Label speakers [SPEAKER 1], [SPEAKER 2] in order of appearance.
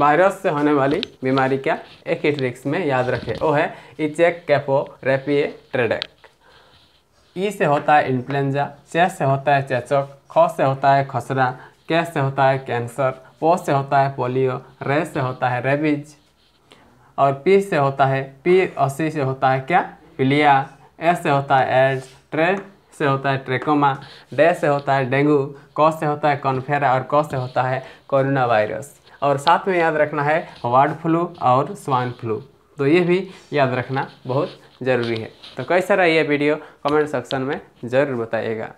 [SPEAKER 1] virus से होने वाली बीमारी क्या एक ही ट्रिक्स में याद रखें वो है इचेक कैपो रेपिए ट्रेडेक ई से होता है इन्फ्लुएंजा चे से होता है चेचक ख से होता है खसरा के से होता है कैंसर पो से होता है पोलियो रे से होता है रेबिज और पी से होता है पी और सी से होता है क्या पिलिया ए से होता है एड्स ट्रे से होता है ट्रेकोमा डे से होता है डेंगू क से होता है कॉन्फेरा और क से होता है कोरोना वायरस और साथ में याद रखना है वार्ड फ्लू और स्वान फ्लू तो ये भी याद रखना बहुत ज़रूरी है तो कैसा रहा यह वीडियो कमेंट सेक्शन में ज़रूर बताइएगा